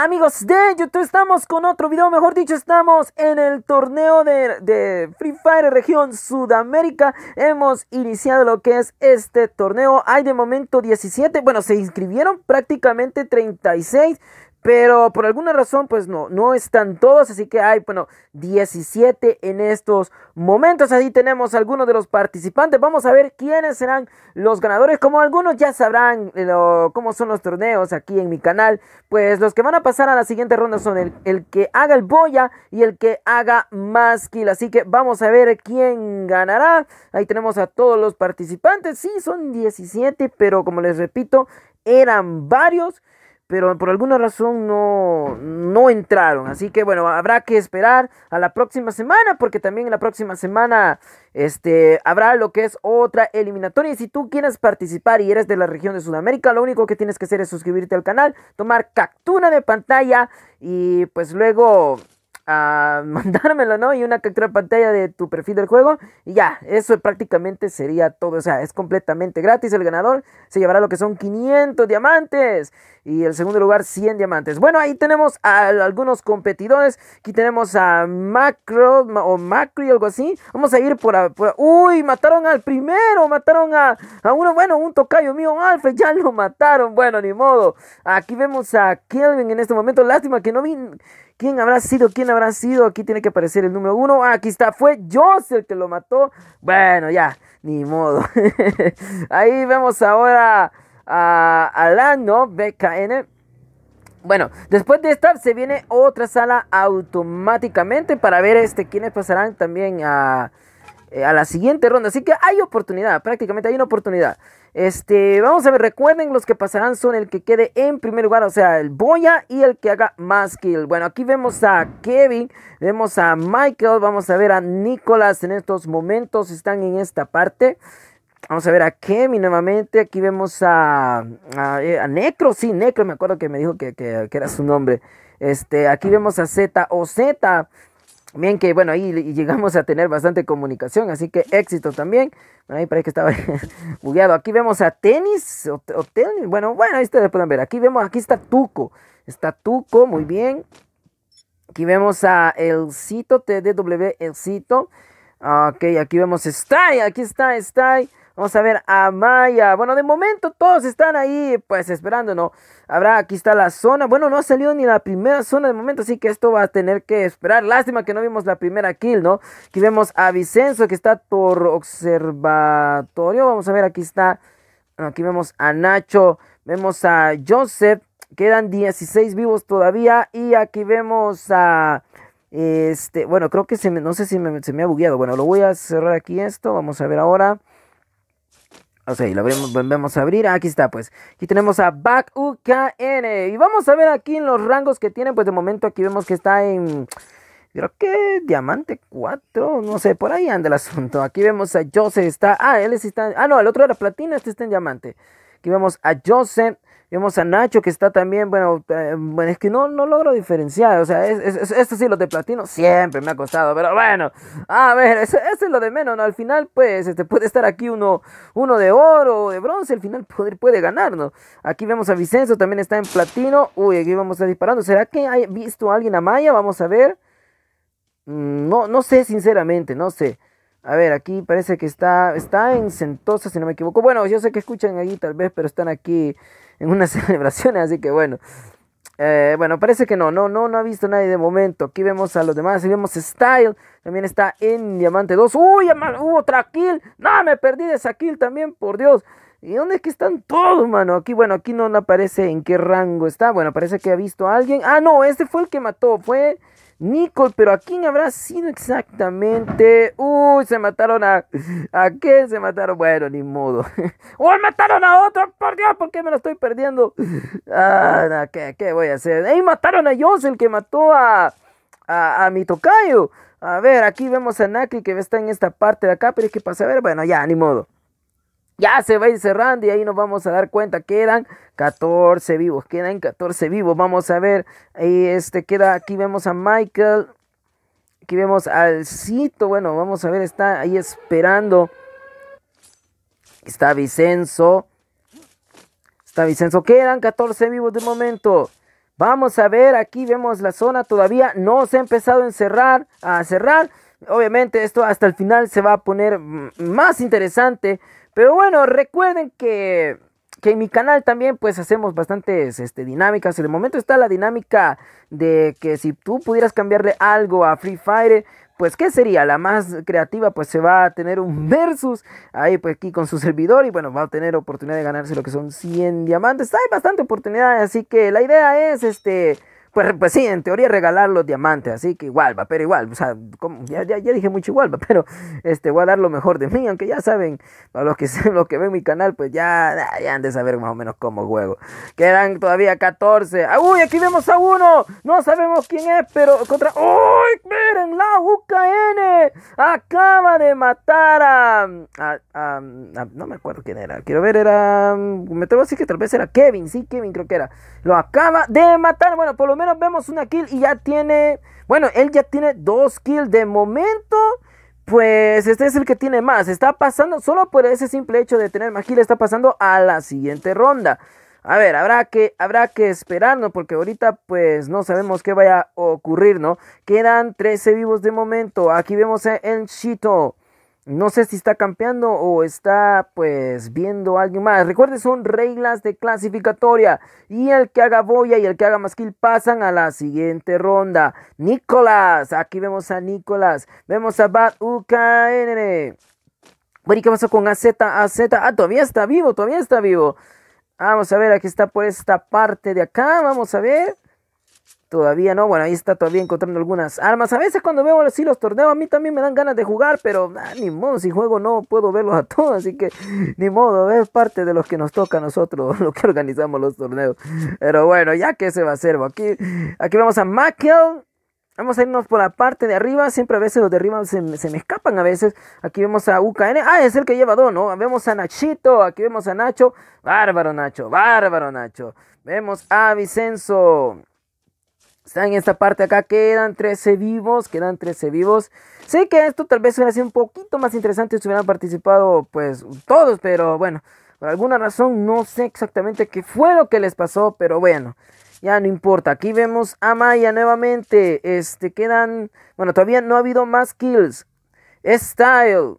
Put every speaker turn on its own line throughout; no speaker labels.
Amigos de YouTube, estamos con otro video, mejor dicho, estamos en el torneo de, Free Fire región Sudamérica. Hemos iniciado lo que es este torneo. Hay de momento 17, bueno, se inscribieron prácticamente 36. Pero por alguna razón, pues no, no están todos, así que hay, bueno, 17 en estos momentos. Ahí tenemos algunos de los participantes. Vamos a ver quiénes serán los ganadores. Como algunos ya sabrán eh, cómo son los torneos aquí en mi canal, pues los que van a pasar a la siguiente ronda son el, el que haga el boya y el que haga más kill. Así que vamos a ver quién ganará. Ahí tenemos a todos los participantes. Sí, son 17, pero como les repito, eran varios pero por alguna razón no, no entraron. Así que bueno, habrá que esperar a la próxima semana, porque también la próxima semana este, habrá lo que es otra eliminatoria. Y si tú quieres participar y eres de la región de Sudamérica, lo único que tienes que hacer es suscribirte al canal, tomar captura de pantalla y pues luego a mandármelo, ¿no? Y una captura pantalla de tu perfil del juego. Y ya, eso prácticamente sería todo. O sea, es completamente gratis. El ganador se llevará lo que son 500 diamantes. Y el segundo lugar, 100 diamantes. Bueno, ahí tenemos a, algunos competidores. Aquí tenemos a Macro o Macri, algo así. Vamos a ir por, a, Uy, mataron al primero. Mataron a, a uno, bueno, un tocayo mío, Alfred. Ya lo mataron. Bueno, ni modo. Aquí vemos a Kelvin en este momento. Lástima que no vi ¿Quién habrá sido? ¿Quién habrá sido? Aquí tiene que aparecer el número uno. Ah, aquí está. Fue Joss el que lo mató. Bueno, ya, ni modo. Ahí vemos ahora a Alan, ¿no? BKN. Bueno, después de esta se viene otra sala automáticamente para ver este quiénes pasarán también a, eh, a la siguiente ronda. Así que hay oportunidad, prácticamente hay una oportunidad. Este, vamos a ver, recuerden los que pasarán son el que quede en primer lugar, o sea, el Boya y el que haga más kill. Bueno, aquí vemos a Kevin, vemos a Michael, vamos a ver a Nicolás en estos momentos, están en esta parte. Vamos a ver a Kemi nuevamente. Aquí vemos a, eh, a, Necro. Sí, Necro, me acuerdo que me dijo que, era su nombre. Este, aquí vemos a Z o Z. Bien que bueno, ahí llegamos a tener bastante comunicación, así que éxito también. Bueno, Ahí parece que estaba bugueado. Aquí vemos a tenis, Bueno, bueno, ahí ustedes pueden ver. Aquí vemos, aquí está Tuco. Está Tuco, muy bien. Aquí vemos a Elcito, TDW Elcito. Ah, ok, aquí vemos Stay, aquí está Stay. Vamos a ver a Maya. Bueno, de momento todos están ahí, pues esperando, ¿no? Habrá, aquí está la zona. Bueno, no ha salido ni la primera zona de momento, así que esto va a tener que esperar. Lástima que no vimos la primera kill, ¿no? Aquí vemos a Vicenzo, que está por observatorio. Vamos a ver, aquí está. aquí vemos a Nacho. Vemos a Joseph. Quedan 16 vivos todavía. Y aquí vemos a... Este, bueno, creo que se me, no sé si se me ha bugueado. Bueno, lo voy a cerrar aquí esto. Vamos a ver ahora y lo vemos a abrir. Aquí está, pues. Aquí tenemos a Back Y vamos a ver aquí en los rangos que tiene. Pues de momento aquí vemos que está en. Creo que Diamante 4. No sé, por ahí anda el asunto. Aquí vemos a Joseph. Está. Ah, él está. Ah, no, el otro era Platina. Este está en Diamante. Aquí vemos a Joseph. Vemos a Nacho que está también, eh, bueno, es que no, no logro diferenciar. O sea, es, esto sí, los de platino siempre me ha costado. Pero bueno, a ver, eso, es lo de menos. ¿no? Al final, pues, este, puede estar aquí uno, uno de oro o de bronce. Al final puede, puede ganar, ¿no? Aquí vemos a Vicenzo, también está en platino. Uy, aquí vamos a estar disparando. ¿Será que ha visto a alguien a Maya? Vamos a ver. Mm, no, no sé, sinceramente, no sé. A ver, aquí parece que está, está en Sentosa, si no me equivoco. Bueno, yo sé que escuchan ahí, tal vez, pero están aquí en unas celebraciones, así que bueno. Eh, bueno, parece que no, no, no, no ha visto nadie de momento. Aquí vemos a los demás, aquí vemos Style, también está en Diamante 2. ¡Uy, hubo otra kill! ¡No, me perdí de esa kill también, por Dios! ¿Y dónde es que están todos, mano? Aquí, bueno, aquí no aparece en qué rango está. Bueno, parece que ha visto a alguien. Ah, no, este fue el que mató, fue Nicole, pero ¿a quién habrá sido exactamente? Uy, se mataron a... ¿A qué se mataron? Bueno, ni modo. ¡Uy, ¡Oh, mataron a otro! ¡Por Dios! ¿Por qué me lo estoy perdiendo? Ah, ¿qué, voy a hacer? ¡Ey, mataron a Joss, el que mató a... A, a mi tocayo! A ver, aquí vemos a Nakri que está en esta parte de acá, pero es que pasa a ver, bueno, ya, ni modo ya se va a ir cerrando y ahí nos vamos a dar cuenta. Quedan 14 vivos, quedan 14 vivos. Vamos a ver, este queda, aquí vemos a Michael, aquí vemos al Cito. Bueno, vamos a ver, está ahí esperando. Está Vicenzo. Está Vicenzo. Quedan 14 vivos de momento. Vamos a ver, aquí vemos la zona todavía no se ha empezado a encerrar, a cerrar. Obviamente esto hasta el final se va a poner más interesante. Pero bueno, recuerden que, en mi canal también pues hacemos bastantes este, dinámicas. En el momento está la dinámica de que si tú pudieras cambiarle algo a Free Fire, pues qué sería la más creativa pues se va a tener un versus ahí pues aquí con su servidor y bueno va a tener oportunidad de ganarse lo que son 100 diamantes hay bastante oportunidad así que la idea es este pues, pues sí, en teoría regalar los diamantes, así que igual va, pero igual, o sea, ya, ya, dije mucho igual va, pero este, voy a dar lo mejor de mí, aunque ya saben, para los que, los que ven mi canal, pues ya, ya han de saber más o menos cómo juego. Quedan todavía 14. Ah, ¡Uy, aquí vemos a uno! No sabemos quién es, pero contra... ¡Uy, miren! La UKN acaba de matar a... no me acuerdo quién era, quiero ver, era... Me tengo así que tal vez era Kevin, sí, Kevin creo que era. Lo acaba de matar, bueno, por lo menos vemos una kill y ya tiene, bueno, él ya tiene dos kills de momento. Pues este es el que tiene más. Está pasando, solo por ese simple hecho de tener más kill. está pasando a la siguiente ronda. A ver, habrá que, habrá que esperarnos, Porque ahorita pues no sabemos qué vaya a ocurrir, ¿no? Quedan 13 vivos de momento. Aquí vemos el chito no sé si está campeando o está pues viendo a alguien más. Recuerden, son reglas de clasificatoria. Y el que haga boya y el que haga más kill pasan a la siguiente ronda. Nicolás, aquí vemos a Nicolás. Vemos a Bad UKN. Bueno, ¿y qué pasó con AZ? AZ, ah, todavía está vivo, todavía está vivo. Vamos a ver, aquí está por esta parte de acá. Vamos a ver. Todavía no, bueno, ahí está todavía encontrando algunas armas. A veces cuando veo así los torneos, a mí también me dan ganas de jugar, pero ah, ni modo, si juego no puedo verlos a todos, así que ni modo, es parte de los que nos toca a nosotros, lo que organizamos los torneos. Pero bueno, ya que se va a hacer, aquí, aquí vamos a Mackel. Vamos a irnos por la parte de arriba. Siempre a veces los de arriba se, se, me escapan a veces. Aquí vemos a UKN. Ah, es el que lleva dos, ¿no? Vemos a Nachito. Aquí vemos a Nacho. Bárbaro Nacho. Bárbaro Nacho. Vemos a Vicenzo. Está en esta parte acá, quedan 13 vivos, quedan 13 vivos. Sé que esto tal vez hubiera sido un poquito más interesante si hubieran participado pues todos, pero bueno, por alguna razón no sé exactamente qué fue lo que les pasó, pero bueno, ya no importa. Aquí vemos a Maya nuevamente, este, quedan, bueno, todavía no ha habido más kills. Style.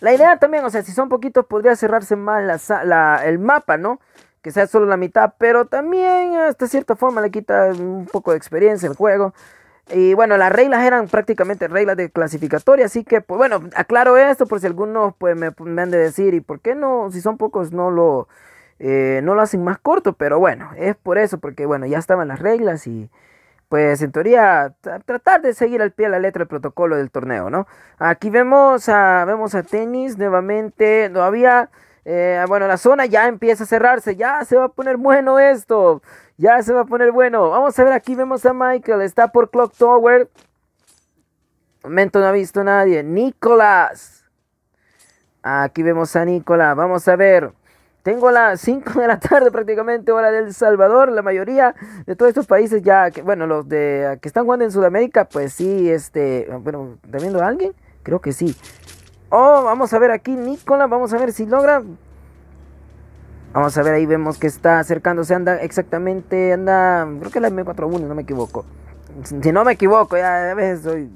La idea también, o sea, si son poquitos podría cerrarse más la, el mapa, ¿no? que sea solo la mitad, pero también eh, hasta cierta forma le quita un poco de experiencia el juego. Y bueno, las reglas eran prácticamente reglas de clasificatoria, así que pues bueno, aclaro esto por si algunos pues me, han de decir, ¿y por qué no? Si son pocos no lo, eh, no lo hacen más corto, pero bueno, es por eso, porque bueno, ya estaban las reglas y pues en teoría tratar de seguir al pie de la letra el protocolo del torneo, ¿no? Aquí vemos a, vemos a tenis nuevamente, todavía... Eh, bueno, la zona ya empieza a cerrarse. Ya se va a poner bueno esto. Ya se va a poner bueno. Vamos a ver, aquí vemos a Michael. Está por Clock Tower. Momento no ha visto nadie. Nicolás. Aquí vemos a Nicolás. Vamos a ver. Tengo las 5 de la tarde prácticamente, hora del Salvador. La mayoría de todos estos países ya, bueno, los de que están jugando en Sudamérica, pues sí, este, bueno, ¿está viendo a alguien? Creo que sí. Oh, vamos a ver aquí Nicola, vamos a ver si logra. Vamos a ver, ahí vemos que está acercándose, anda exactamente, anda, creo que la M41, no me equivoco. Si no me equivoco, ya a veces soy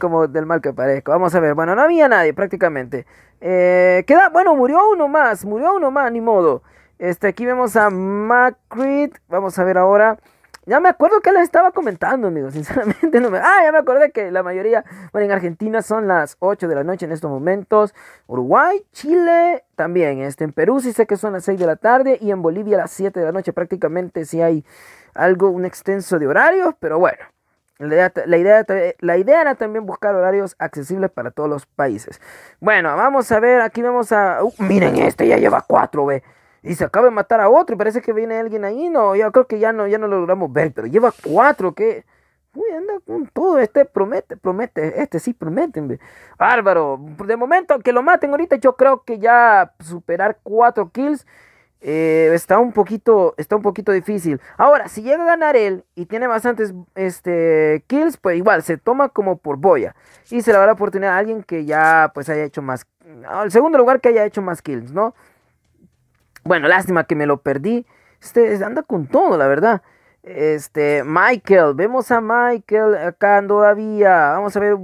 como del mal que parezco. Vamos a ver, bueno, no había nadie prácticamente. Eh, queda, bueno, murió uno más, murió uno más, ni modo. Este, aquí vemos a Macrit. vamos a ver ahora. Ya me acuerdo que les estaba comentando, amigos. Sinceramente, no me. Ah, ya me acordé que la mayoría. Bueno, en Argentina son las 8 de la noche en estos momentos. Uruguay, Chile también. Este, en Perú sí sé que son las 6 de la tarde. Y en Bolivia las 7 de la noche. Prácticamente sí hay algo, un extenso de horarios. Pero bueno, la idea, la idea, era también buscar horarios accesibles para todos los países. Bueno, vamos a ver. Aquí vamos a. Uh, miren, este ya lleva 4, b y se acaba de matar a otro y parece que viene alguien ahí. No, yo creo que ya no, ya no lo logramos ver, pero lleva cuatro que. Uy, anda con todo, este promete, promete, este sí prometen. Bárbaro, de momento, que lo maten ahorita, yo creo que ya superar cuatro kills eh, está, un poquito, está un poquito difícil. Ahora, si llega a ganar él y tiene bastantes este, kills, pues igual se toma como por boya y se le da la oportunidad a alguien que ya pues haya hecho más, al segundo lugar que haya hecho más kills, ¿no? Bueno, lástima que me lo perdí. Este anda con todo, la verdad. Este, Michael, vemos a Michael acá todavía. Vamos a ver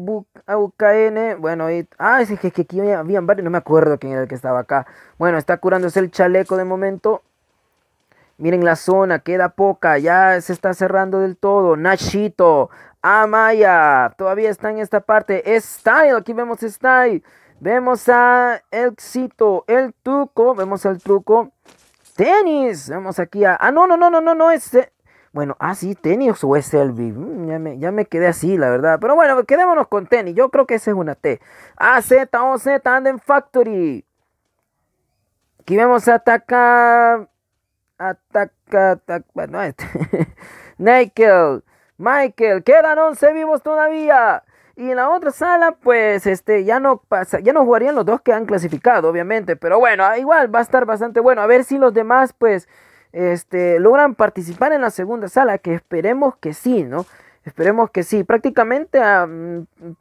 a UKN. Bueno, y, ah, ese que, aquí había varios. No me acuerdo quién era el que estaba acá. Bueno, está curándose el chaleco de momento. Miren la zona, queda poca, ya se está cerrando del todo. Nachito, Amaya, todavía está en esta parte. Style, aquí vemos Style. Vemos a Éxito, el truco, vemos el truco. Tenis, vemos aquí a... Ah, no, no, no, no, no, no, este... Bueno, ah, sí, tenis o es este, el mm, ya, me, quedé así, la verdad. Pero bueno, quedémonos con tenis. Yo creo que esa es una T. AZ, OZ, Anden Factory. Aquí vemos ataca. Ataca, ataca. Bueno, este. Michael, quedan 11 vivos todavía. Y en la otra sala, pues este, ya no pasa, ya no jugarían los dos que han clasificado, obviamente. Pero bueno, ah, igual va a estar bastante bueno. A ver si los demás, pues, este, logran participar en la segunda sala, que esperemos que sí, ¿no? Esperemos que sí. Prácticamente, ah, mm,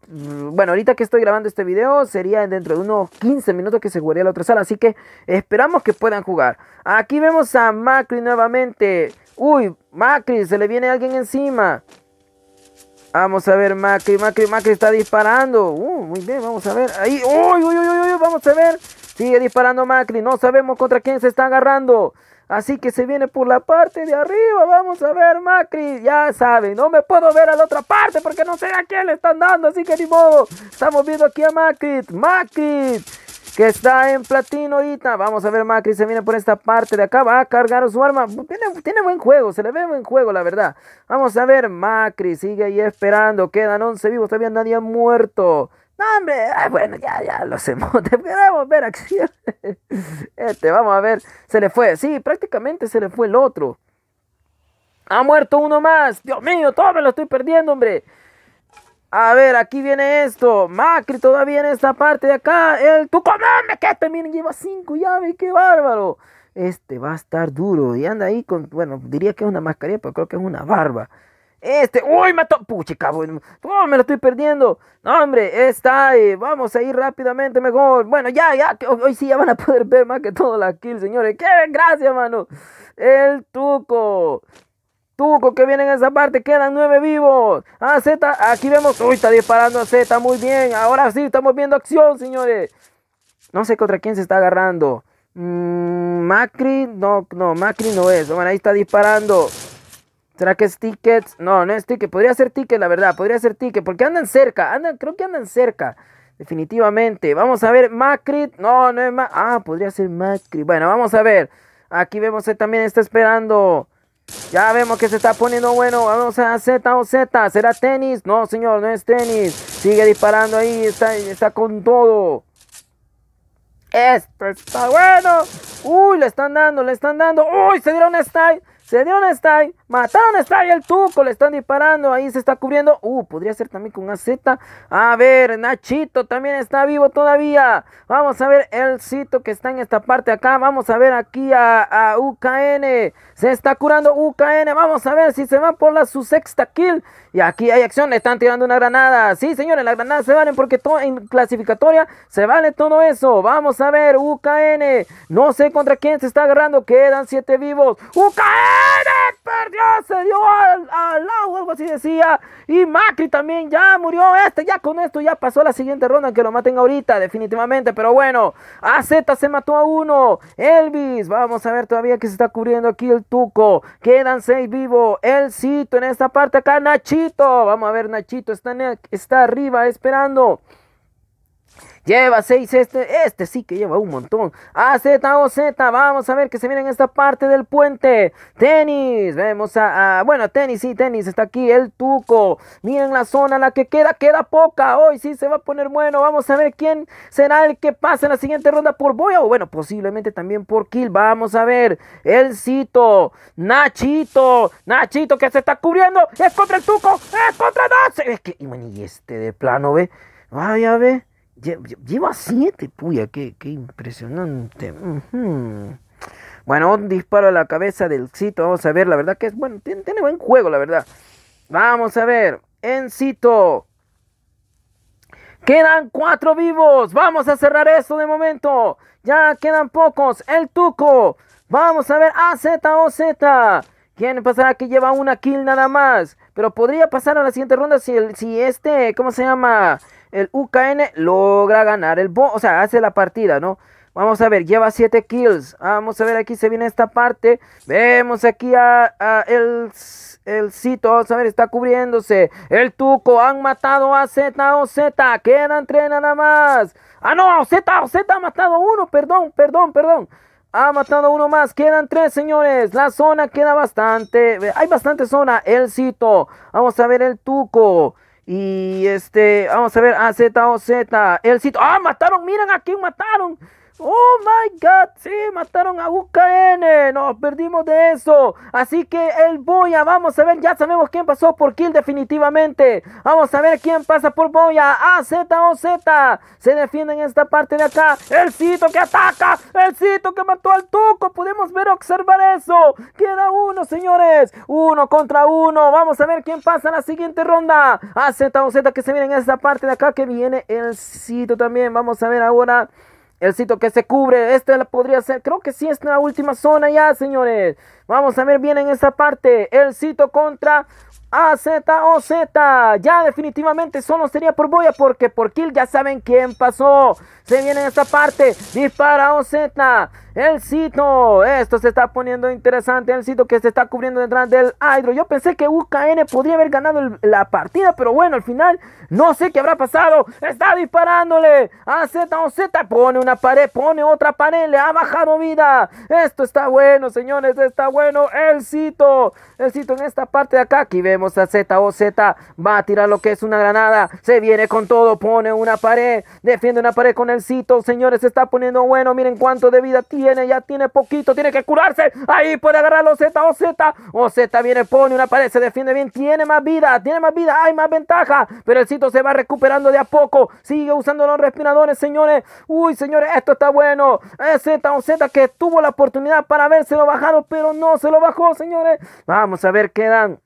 mm, bueno, ahorita que estoy grabando este video, sería dentro de unos 15 minutos que se jugaría la otra sala. Así que esperamos que puedan jugar. Aquí vemos a Macri nuevamente. Uy, Macri, se le viene alguien encima. Vamos a ver, Macri, Macri, Macri está disparando. Uh, muy bien, vamos a ver. Ahí, uy, uy, uy, uy, vamos a ver. Sigue disparando Macri, no sabemos contra quién se está agarrando. Así que se viene por la parte de arriba. Vamos a ver, Macri. Ya saben, no me puedo ver a la otra parte porque no sé a quién le están dando. Así que ni modo. Estamos viendo aquí a Macri. Macri que está en platino ahorita. Vamos a ver, Macri se viene por esta parte de acá. Va a cargar su arma. Tiene, buen juego, se le ve buen juego, la verdad. Vamos a ver, Macri sigue ahí esperando. Quedan 11 vivos, todavía nadie ha muerto. No, hombre, bueno, ya, ya, lo hacemos, te ver Este, vamos a ver, se le fue, sí, prácticamente se le fue el otro. Ha muerto uno más, Dios mío, todo me lo estoy perdiendo, hombre. A ver, aquí viene esto. Macri todavía en esta parte de acá. El Tucumán que este, miren, lleva cinco llaves. ¡Qué bárbaro! Este va a estar duro. Y anda ahí con, bueno, diría que es una mascarilla, pero creo que es una barba. Este, uy, mató. Puche, cabrón. Oh, me lo estoy perdiendo. No, hombre, está ahí. Vamos a ir rápidamente mejor. Bueno, ya, ya. Hoy sí ya van a poder ver más que todo la kill, señores. ¡Qué gracias, mano! El Tuco que vienen en esa parte, quedan nueve vivos. Ah, Z, aquí vemos, uy, está disparando a Z, muy bien. Ahora sí, estamos viendo acción, señores. No sé contra quién se está agarrando. Mm, Macri, no, no, Macri no es. Bueno, ahí está disparando. ¿Será que es Ticket? No, no es ticket. Podría ser ticket, la verdad. Podría ser ticket. Porque andan cerca. Andan, creo que andan cerca. Definitivamente. Vamos a ver. Macri. No, no es Macri. Ah, podría ser Macri. Bueno, vamos a ver. Aquí vemos que eh, también está esperando. Ya vemos que se está poniendo bueno. Vamos a Z o Z. ¿Será tenis? No, señor, no es tenis. Sigue disparando ahí. Está, está con todo. Esto está bueno. Uy, le están dando, le están dando. Uy, se dieron style. Se dieron style. Mataron está ahí el Tuco, le están disparando, ahí se está cubriendo. Uh, podría ser también con AZ. A ver, Nachito también está vivo todavía. Vamos a ver el Cito que está en esta parte acá. Vamos a ver aquí a, UKN. Se está curando UKN. Vamos a ver si se va por la, su sexta kill. Y aquí hay acción, le están tirando una granada. Sí, señores, las granadas se valen porque todo en clasificatoria se vale todo eso. Vamos a ver, UKN. No sé contra quién se está agarrando. Quedan siete vivos. ¡UKN! Perdió, se dio al, al agua, algo así decía. Y Macri también ya murió este, ya con esto ya pasó a la siguiente ronda, que lo maten ahorita, definitivamente. Pero bueno, AZ se mató a uno. Elvis, vamos a ver todavía que se está cubriendo aquí el tuco. Quedan seis vivos. Elcito en esta parte acá, Nachito. Vamos a ver, Nachito está, está arriba esperando. Lleva 6 este, este sí que lleva un montón. Z o Z, vamos a ver que se miren en esta parte del puente. Tenis, vemos a, bueno, tenis, sí, tenis, está aquí el Tuco. Miren la zona, la que queda, queda poca. Hoy sí se va a poner bueno, vamos a ver quién será el que pase en la siguiente ronda por Boya o bueno, posiblemente también por Kill. Vamos a ver, el Cito, Nachito, Nachito que se está cubriendo, es contra el Tuco, es contra Nachito. Es que, y este de plano, ve, vaya, ve. Lleva siete, puya, qué, impresionante. Bueno, un disparo a la cabeza del Cito. Vamos a ver, la verdad que es bueno. Tiene, buen juego, la verdad. Vamos a ver. En Cito. Quedan cuatro vivos. Vamos a cerrar esto de momento. Ya quedan pocos. El Tuco. Vamos a ver. Z. ¿Quién pasará que lleva una kill nada más? Pero podría pasar a la siguiente ronda si, si este, ¿cómo se llama? El UKN logra ganar el boss, o sea, hace la partida, ¿no? Vamos a ver, lleva 7 kills. Vamos a ver, aquí se viene esta parte. Vemos aquí a, a el, el Vamos a ver, está cubriéndose. El Tuco, han matado a Z o Z. Quedan tres nada más. Ah, no, Z o Z ha matado a uno. Perdón, perdón, perdón. Ha matado uno más. Quedan tres, señores. La zona queda bastante. Hay bastante zona. El Vamos a ver el Tuco. Y este, vamos a ver, AZOZ, el sitio. ¡Ah, mataron! ¡Miren a quién mataron! Oh my god, sí, mataron a UKN, nos perdimos de eso. Así que el Boya, vamos a ver, ya sabemos quién pasó por kill definitivamente. Vamos a ver quién pasa por Boya, AZ o Z. Se defiende en esta parte de acá. El Cito que ataca, el Cito que mató al Tuco, podemos ver, observar eso. Queda uno, señores, uno contra uno. Vamos a ver quién pasa en la siguiente ronda. Z o Z que se viene en esta parte de acá, que viene el Cito también. Vamos a ver ahora. El sitio que se cubre, este la podría ser, creo que sí es la última zona ya, señores. Vamos a ver bien en esta parte. El cito contra O Z. Ya definitivamente solo sería por Boya porque por Kill ya saben quién pasó. Se viene en esta parte. Dispara OZ. El esto se está poniendo interesante. El que se está cubriendo detrás del Hydro. Yo pensé que UKN podría haber ganado la partida, pero bueno, al final no sé qué habrá pasado. Está disparándole a Z o Z. Pone una pared, pone otra pared, le ha bajado vida. Esto está bueno, señores, está bueno. El sitio, el sitio en esta parte de acá. Aquí vemos a Z o Z. Va a tirar lo que es una granada. Se viene con todo, pone una pared, defiende una pared con el Cito, Señores, se está poniendo bueno. Miren cuánto de vida tiene tiene, ya tiene poquito, tiene que curarse. Ahí puede agarrarlo O Z. O Z viene, pone una pared, se defiende bien, tiene más vida, tiene más vida, hay más ventaja. Pero el Cito se va recuperando de a poco, sigue usando los respiradores, señores. Uy, señores, esto está bueno. Z, o Z que tuvo la oportunidad para habérselo bajado, pero no se lo bajó, señores. Vamos a ver qué dan.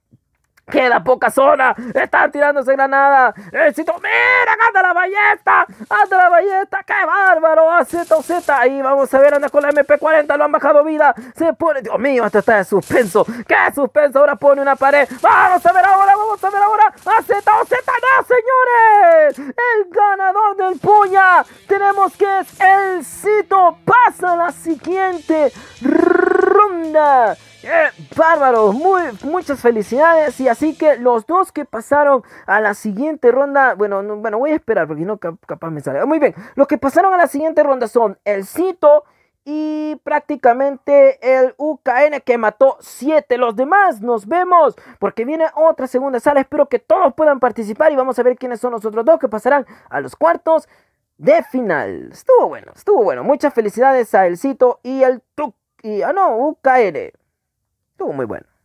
Queda poca zona. Están tirándose granada El Cito, mira, anda la ballesta. Anda la ballesta. Qué bárbaro. Aceto Z. Ahí vamos a ver. Anda con la MP40. Lo han bajado vida. Se pone. Dios mío, esto está de suspenso. Qué suspenso. Ahora pone una pared. Vamos a ver ahora. Vamos a ver ahora. Aceto Z. No, señores. El ganador del puña. Tenemos que es el Cito. Pasa la siguiente bárbaros! muchas felicidades. Y así que los dos que pasaron a la siguiente ronda. Bueno, bueno, voy a esperar porque no capaz me sale. Muy bien. Los que pasaron a la siguiente ronda son el Cito y prácticamente el UKN que mató 7. Los demás nos vemos porque viene otra segunda sala. Espero que todos puedan participar y vamos a ver quiénes son los otros dos que pasarán a los cuartos de final. Estuvo bueno, estuvo bueno. Muchas felicidades a Elcito y el truco y, ah, no, no, UKR. Estuvo muy bueno.